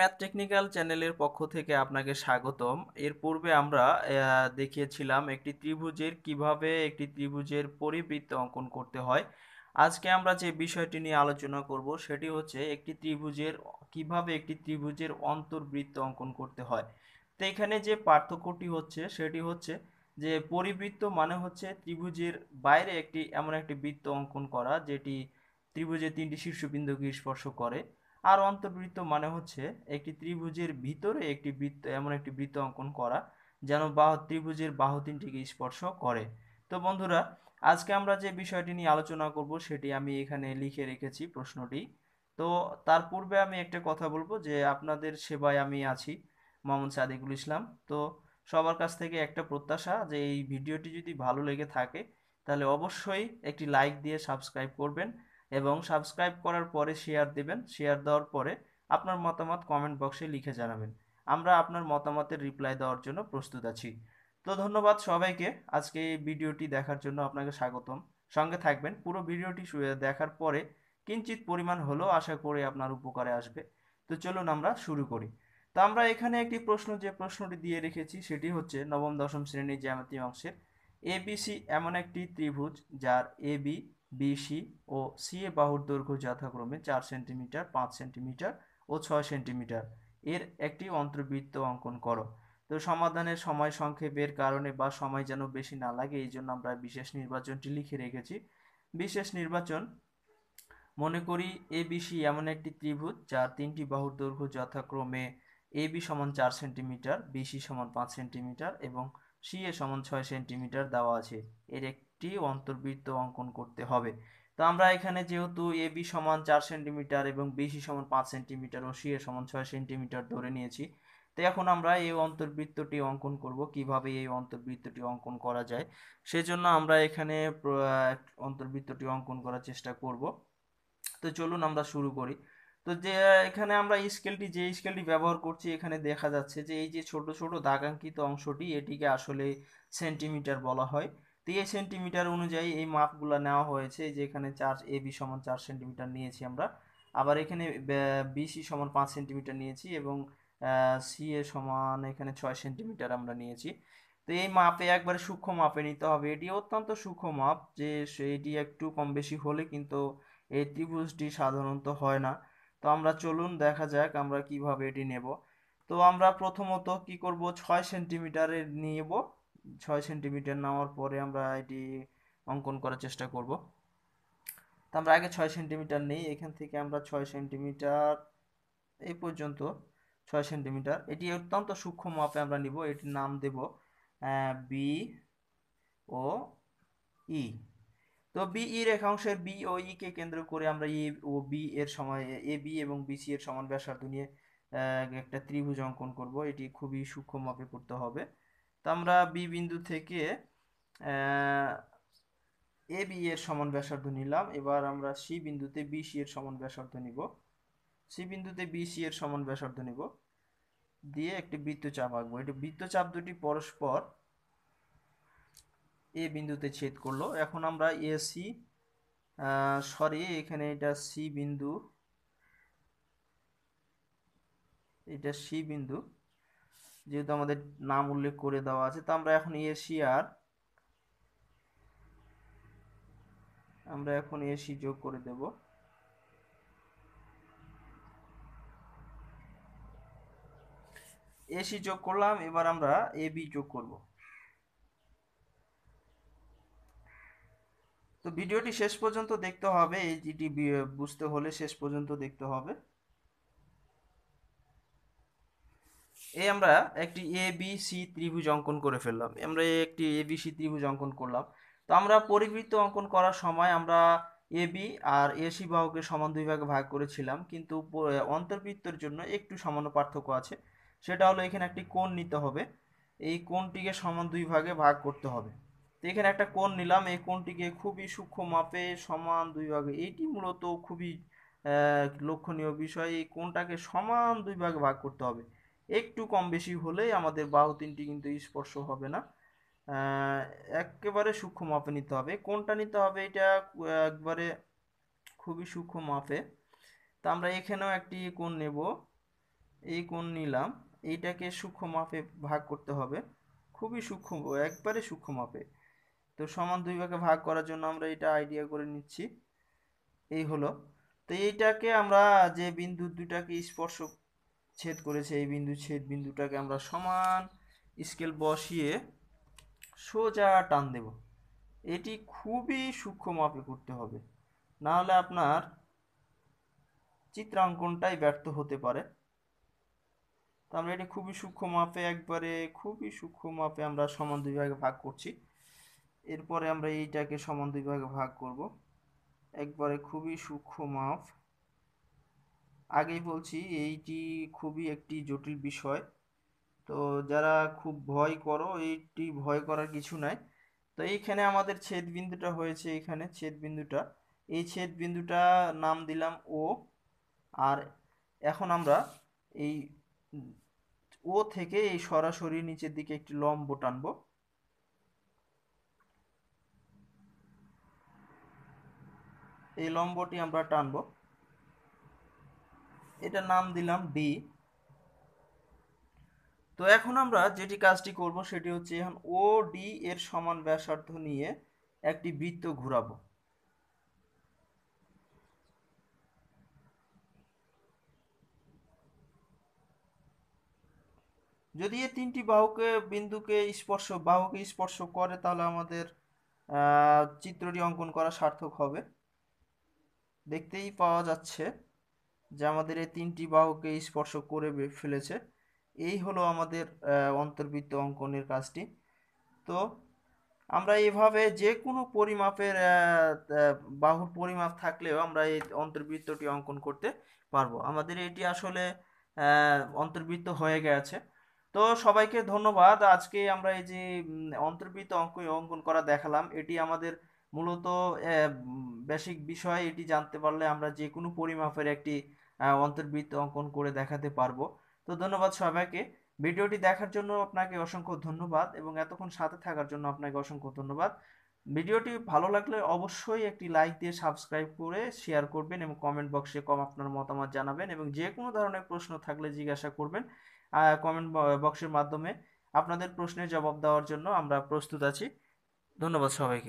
Math technical চ্যানেলের পক্ষ থেকে আপনাকে স্বাগতম এর পূর্বে আমরা দেখিয়েছিলাম একটি ত্রিভুজের কিভাবে একটি ত্রিভুজের পরিবৃত্ত অঙ্কন করতে হয় আজকে আমরা যে বিষয়টি নিয়ে আলোচনা করব সেটি হচ্ছে একটি ত্রিভুজের কিভাবে একটি ত্রিভুজের অন্তর্বৃত্ত অঙ্কন করতে হয় তো এখানে যে পার্থক্যটি হচ্ছে সেটি হচ্ছে যে পরিবৃত্ত মানে হচ্ছে ত্রিভুজের বাইরে একটি এমন একটি বৃত্ত অঙ্কন করা যেটি ত্রিভুজের তিনটি শীর্ষবিন্দুকে স্পর্শ করে আর অন্তর্বৃত্ত মানে হচ্ছে একটি ত্রিভুজের ভিতরে একটি বৃত্ত এমন একটি বৃত্ত অঙ্কন করা যেন বাহু ত্রিভুজের বাহু তিনটিকে স্পর্শ করে তো বন্ধুরা আজকে আমরা যে বিষয়টি নিয়ে আলোচনা করব সেটি আমি এখানে লিখে রেখেছি প্রশ্নটি তো তার পূর্বে আমি একটা কথা বলবো যে আপনাদের সেবায় আমি আছি মোহাম্মদ সাদিকুল ইসলাম তো সবার কাছ থেকে একটা প্রত্যাশা যে এই ভিডিওটি যদি ভালো লেগে থাকে তাহলে অবশ্যই একটি লাইক দিয়ে সাবস্ক্রাইব করবেন এবং সাবস্ক্রাইব করার পরে শেয়ার দিবেন শেয়ার দেওয়ার পরে আপনার মতামত কমেন্ট বক্সে লিখে জানাবেন আমরা আপনার মতামতের রিপ্লাই দেওয়ার জন্য প্রস্তুত আছি তো ধন্যবাদ সবাইকে আজকে এই ভিডিওটি দেখার জন্য আপনাকে স্বাগতম সঙ্গে থাকবেন পুরো ভিডিওটি দেখার পরে কিঞ্চিত পরিমাণ হলেও আশা করি আপনার উপকারে আসবে তো চলুন আমরা শুরু করি তো আমরা এখানে একটি প্রশ্ন যে প্রশ্নটি দিয়ে রেখেছি সেটি হচ্ছে নবম দশম শ্রেণীর জ্যামিতি অংশের এবিসি এমন একটি ত্রিভুজ যার এবি বিসি ও সিএ বাহুর দৈর্ঘ্য যথাক্রমে চার সেন্টিমিটার পাঁচ সেন্টিমিটার ও ছয় সেন্টিমিটার এর একটি অন্তর্বৃত্ত অঙ্কন করো তো সমাধানের সময় সংক্ষেপের কারণে বা সময় যেন বেশি না লাগে এই জন্য আমরা বিশেষ নির্বাচনটি লিখে রেখেছি বিশেষ নির্বাচন মনে করি এ বিসি এমন একটি ত্রিভুজ যার তিনটি বাহুর দৈর্ঘ্য যথাক্রমে এ বি সমান চার সেন্টিমিটার বিসি সমান পাঁচ সেন্টিমিটার এবং সি এ সমান ছয় সেন্টিমিটার দেওয়া আছে এর এক একটি অন্তর্বৃত্ত অঙ্কন করতে হবে তো আমরা এখানে যেহেতু এ বি সমান চার সেন্টিমিটার এবং বিসি সমান পাঁচ সেন্টিমিটার ও সি সমান ছয় সেন্টিমিটার ধরে নিয়েছি তো এখন আমরা এই অন্তর্বৃত্তটি অঙ্কন করব কিভাবে এই অন্তর্বৃত্তটি অঙ্কন করা যায় সেজন্য আমরা এখানে অন্তর্বৃত্তটি অঙ্কন করার চেষ্টা করব তো চলুন আমরা শুরু করি তো যে এখানে আমরা স্কেলটি যে স্কেলটি ব্যবহার করছি এখানে দেখা যাচ্ছে যে এই যে ছোট ছোট দাগাঙ্কিত অংশটি এটিকে আসলে সেন্টিমিটার বলা হয় তিরিশ সেন্টিমিটার অনুযায়ী এই মাপগুলো নেওয়া হয়েছে যে এখানে চার এ বি সমান চার সেন্টিমিটার নিয়েছি আমরা আবার এখানে বিসি সমান পাঁচ সেন্টিমিটার নিয়েছি এবং সি এ সমান এখানে ছয় সেন্টিমিটার আমরা নিয়েছি তো এই মাপে একবারে সূক্ষ্ম মাপে নিতে হবে এটি অত্যন্ত সূক্ষ্ম মাপ যে এটি একটু কম বেশি হলে কিন্তু এই ত্রিভুজটি সাধারণত হয় না তো আমরা চলুন দেখা যাক আমরা কিভাবে এটি নেব তো আমরা প্রথমত কি করব ছয় সেন্টিমিটারের নিয়েব ছয় সেন্টিমিটার নেওয়ার পরে আমরা এটি অঙ্কন করার চেষ্টা করব তো আমরা আগে ছয় সেন্টিমিটার নেই এখান থেকে আমরা ছয় সেন্টিমিটার এই পর্যন্ত ছয় সেন্টিমিটার এটি অত্যন্ত সূক্ষ্ম মাপে আমরা নিব এটির নাম দেব বি e। e ও ই তো বি ই রেখাংশের বি ও ই কে কেন্দ্র করে আমরা এ ও বি এর সময় এ বি এবং বিসি এর সমান ব্যাসার্ধ নিয়ে একটা ত্রিভুজ অঙ্কন করব এটি খুবই সূক্ষ্ম মাপে করতে হবে তো আমরা বি বিন্দু থেকে এ বি এর সমান ব্যাসার্ধ নিলাম এবার আমরা সি বিন্দুতে বি সি এর সমান ব্যাসার্ধ নিব সি বিন্দুতে বি সি এর সমান ব্যাসার্ধ নিব দিয়ে একটি বৃত্তচাপ আঁকবো এটি বৃত্তচাপ দুটি পরস্পর এ বিন্দুতে ছেদ করলো এখন আমরা এ সি সরি এখানে এটা সি বিন্দু এটা সি বিন্দু যেহেতু আমাদের নাম উল্লেখ করে দেওয়া আছে তো আমরা এখন এশিয়ার আমরা এখন এসি যোগ করে দেব এসি যোগ করলাম এবার আমরা এ বি যোগ করব তো ভিডিওটি শেষ পর্যন্ত দেখতে হবে এইটি বুঝতে হলে শেষ পর্যন্ত দেখতে হবে এ আমরা একটি এ বি সি ত্রিভুজ অঙ্কন করে ফেললাম আমরা একটি এ বি সি ত্রিভুজ অঙ্কন করলাম তো আমরা পরিবৃত্ত অঙ্কন করার সময় আমরা A B R A C বাহুকে সমান দুই ভাগে ভাগ করেছিলাম কিন্তু অন্তর্বৃত্তর জন্য একটু সামান্য পার্থক্য আছে সেটা হলো এখানে একটি কোণ নিতে হবে এই কোণটিকে সমান দুই ভাগে ভাগ করতে হবে তো এখানে একটা কোণ নিলাম এই কোণটিকে খুবই সূক্ষ্ম মাপে সমান দুই ভাগে এইটি মূলত খুবই লক্ষণীয় বিষয় এই কোণটাকে সমান দুই ভাগে ভাগ করতে হবে একটু কম বেশি হলেই আমাদের বাহু তিনটি কিন্তু স্পর্শ হবে না একেবারে সূক্ষ্ম মাপে নিতে হবে কোনটা নিতে হবে এটা একবারে খুবই সূক্ষ্ম মাপে তা আমরা এখানেও একটি কোণ নেব এই কোণ নিলাম এইটাকে সূক্ষ্ম মাপে ভাগ করতে হবে খুবই সূক্ষ্ম একবারে সূক্ষ্ম মাপে তো সমান দুই ভাগে ভাগ করার জন্য আমরা এটা আইডিয়া করে নিচ্ছি এই হলো তো এইটাকে আমরা যে বিন্দু দুটাকে স্পর্শ ছেদ করেছে এই বিন্দু ছেদ বিন্দুটাকে আমরা সমান স্কেল বসিয়ে সোজা টান দেব এটি খুবই সূক্ষ্ম মাপে করতে হবে না হলে আপনার চিত্রাঙ্কনটাই ব্যর্থ হতে পারে তো আমরা এটি খুবই সূক্ষ্ম মাপে একবারে খুবই সূক্ষ্ম মাপে আমরা সমান দুই ভাগে ভাগ করছি এরপরে আমরা এইটাকে সমান দুই ভাগে ভাগ করব একবারে খুবই সূক্ষ্ম মাপ আগেই বলছি এইটি খুবই একটি জটিল বিষয় তো যারা খুব ভয় করো এইটি ভয় করার কিছু নাই তো এইখানে আমাদের ছেদ বিন্দুটা হয়েছে এখানে ছেদ বিন্দুটা এই ছেদ বিন্দুটা নাম দিলাম ও আর এখন আমরা এই ও থেকে এই সরাসরি নিচের দিকে একটি লম্ব টানব এই লম্বটি আমরা টানবো এটা নাম দিলাম বি তো এখন আমরা যেটি কাজটি করব সেটি হচ্ছে এখন ও ডি এর সমান ব্যাসার্ধ নিয়ে একটি বৃত্ত ঘুরাবো যদি এই তিনটি বাহুকে বিন্দুকে স্পর্শ বাহুকে স্পর্শ করে তাহলে আমাদের চিত্রটি অঙ্কন করা সার্থক হবে দেখতেই পাওয়া যাচ্ছে যা আমাদের এই তিনটি বাহুকে স্পর্শ করে ফেলেছে এই হলো আমাদের অন্তর্বৃত্ত অঙ্কনের কাজটি তো আমরা এভাবে যে কোনো পরিমাপের বাহুর পরিমাপ থাকলেও আমরা এই অন্তর্বৃত্তটি অঙ্কন করতে পারবো আমাদের এটি আসলে অন্তর্বৃত্ত হয়ে গেছে তো সবাইকে ধন্যবাদ আজকে আমরা এই যে অন্তর্বৃত্ত অঙ্ক অঙ্কন করা দেখালাম এটি আমাদের মূলত বেসিক বিষয় এটি জানতে পারলে আমরা যে কোনো পরিমাপের একটি অন্তর্বৃত্ত অঙ্কন করে দেখাতে পারবো তো ধন্যবাদ সবাইকে ভিডিওটি দেখার জন্য আপনাকে অসংখ্য ধন্যবাদ এবং এতক্ষণ সাথে থাকার জন্য আপনাকে অসংখ্য ধন্যবাদ ভিডিওটি ভালো লাগলে অবশ্যই একটি লাইক দিয়ে সাবস্ক্রাইব করে শেয়ার করবেন এবং কমেন্ট বক্সে কম আপনার মতামত জানাবেন এবং যে কোনো ধরনের প্রশ্ন থাকলে জিজ্ঞাসা করবেন কমেন্ট বক্সের মাধ্যমে আপনাদের প্রশ্নের জবাব দেওয়ার জন্য আমরা প্রস্তুত আছি ধন্যবাদ সবাইকে